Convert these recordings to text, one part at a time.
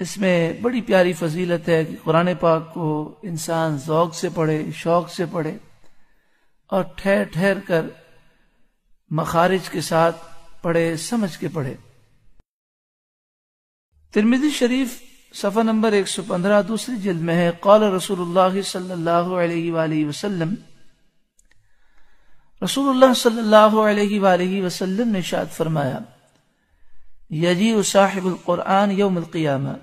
इसमें बड़ी प्यारी फजीलत है कि कुरान पाक को इंसान ओक से पढ़े शौक से पढ़े और ठहर ठहर कर मखारिज के साथ पढ़े समझ के पढ़े तिरमिजी शरीफ सफ़ा नंबर 115 दूसरी जिल्द में है कौल रसूल सल्लाम रसूल वसल्लम ने शाद फरमाया यजी साहिबुल कुरान यौम क़ियामा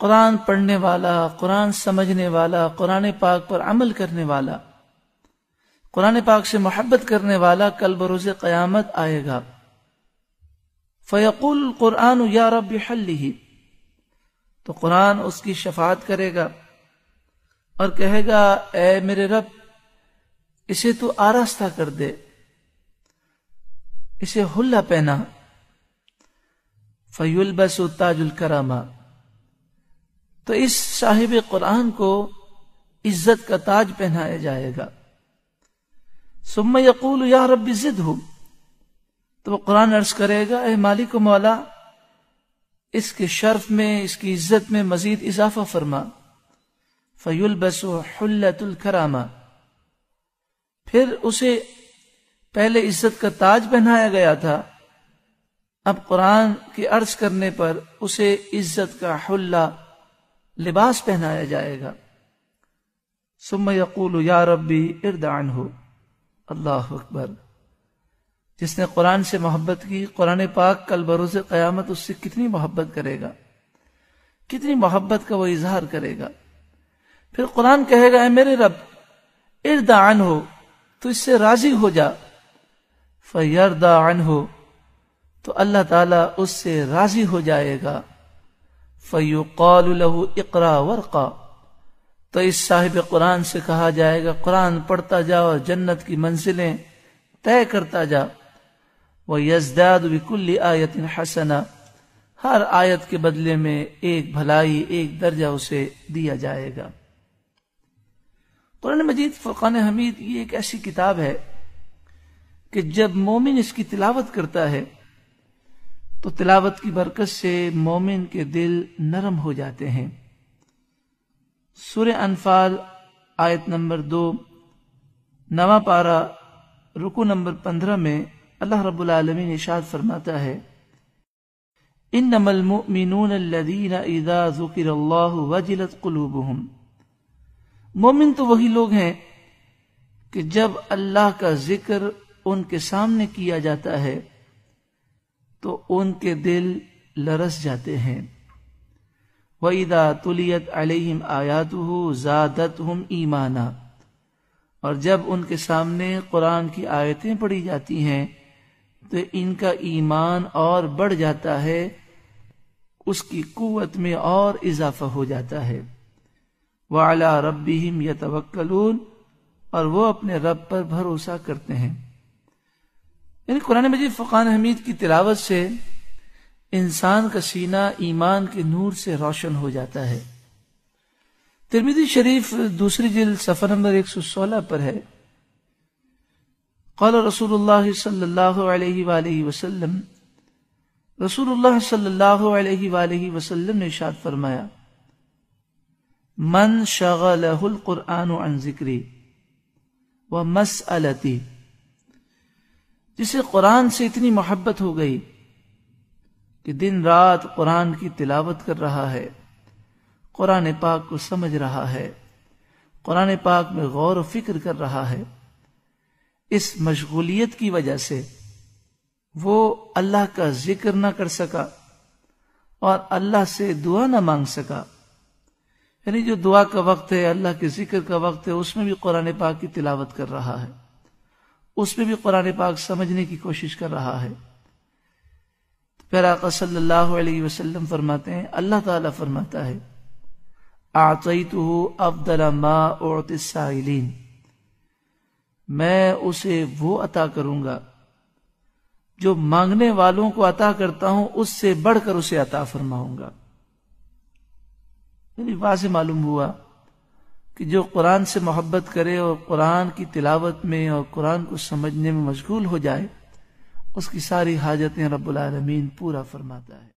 कुरान पढ़ने वाला कुरान समझने वाला कुरान पाक पर अमल करने वाला कुरान पाक से मोहब्बत करने वाला कल बरोज क़यामत आएगा फ़यकुल कुरान या रब ही तो कुरान उसकी शफात करेगा और कहेगा ए मेरे रब इसे तू आरास्ता कर दे इसे हुल्ला पहना फयुल बसु ताजुल करामा तो इस साहिब कुरान को इज्जत का ताज पहनाया जाएगा सुम यकूल या रब जिद हूं तो वो कुरान अर्ज करेगा ए मालिक मौला इसके शर्फ में इसकी इज्जत में मजीद इजाफा फरमा फयुल बसोल करामा फिर उसे पहले इज्जत का ताज पहनाया गया था अब कुरान के अर्ज करने पर उसे इज्जत का हल्ला लिबास पहनाया जाएगा सुम यकूल या रबी इर्दान हो अल्लाह अकबर जिसने कुरान से मोहब्बत की कुरान पाक कल बरोज क़यामत उससे कितनी मोहब्बत करेगा कितनी मोहब्बत का वो इजहार करेगा फिर कुरान कहेगा मेरे रब इर्दान हो तो इससे राजी हो जा आन हो तो अल्लाह ताला उससे राजी हो जाएगा लहु इकरा वरका तो इस साहिब कुरान से कहा जाएगा कुरान पढ़ता जा और जन्नत की मंजिलें तय करता जा वह यजदाद विकुल्ली आयतिन हसना हर आयत के बदले में एक भलाई एक दर्जा उसे दिया जाएगा कुरान मजीद फुरान हमीद ये एक ऐसी किताब है कि जब मोमिन इसकी तिलावत करता है तो तिलावत की बरकत से मोमिन के दिल नरम हो जाते हैं सूर्य अनफाल आयत नंबर दो नवा पारा रुकू नंबर पंद्रह में अल्लाह रबालमी निशाद फरमाता है इन नमल मोमिनून वजिलत मोमिन तो वही लोग हैं कि जब अल्लाह का जिक्र उनके सामने किया जाता है तो उनके दिल लरस जाते हैं वईदा तुलियत अलहिम आयात ज़ादत हम ईमाना और जब उनके सामने कुरान की आयतें पढ़ी जाती हैं तो इनका ईमान और बढ़ जाता है उसकी कुत में और इजाफा हो जाता है वाला रब हिम यतवक्लून और वो अपने रब पर भरोसा करते हैं यानी कुरान मजीद फ़ुकान हमीद की तिलावत से इंसान का सीना ईमान के नूर से रोशन हो जाता है तिरमिदी शरीफ दूसरी जिल सफ़र नंबर एक सौ सोलह पर है कौल रसूल सल्लाम रसूल सल्लाम ने शाद फरमाया मन शगल कुरान जिक्री व मस अलती जिसे कुरान से इतनी मोहब्बत हो गई कि दिन रात कुरान की तिलावत कर रहा है कुरान पाक को समझ रहा है कुरान पाक में गौर फिक्र कर रहा है इस मशगूलियत की वजह से वो अल्लाह का जिक्र ना कर सका और अल्लाह से दुआ ना मांग सका यानी जो दुआ का वक्त है अल्लाह के जिक्र का वक्त है उसमें भी कुरान पाक की तिलावत कर रहा है उसमें भी कुरान पाक समझने की कोशिश कर रहा है तो फिर सल्लल्लाहु अलैहि वसल्लम फरमाते हैं अल्लाह ताला फरमाता है आतई तो अब्दला मा मैं उसे वो अता करूंगा जो मांगने वालों को अता करता हूं उससे बढ़कर उसे अता फरमाऊंगा यानी वहां से मालूम हुआ कि जो कुरान से मोहब्बत करे और कुरान की तिलावत में और कुरान को समझने में मशगूल हो जाए उसकी सारी हाजतें रब्बुल पूरा फरमाता है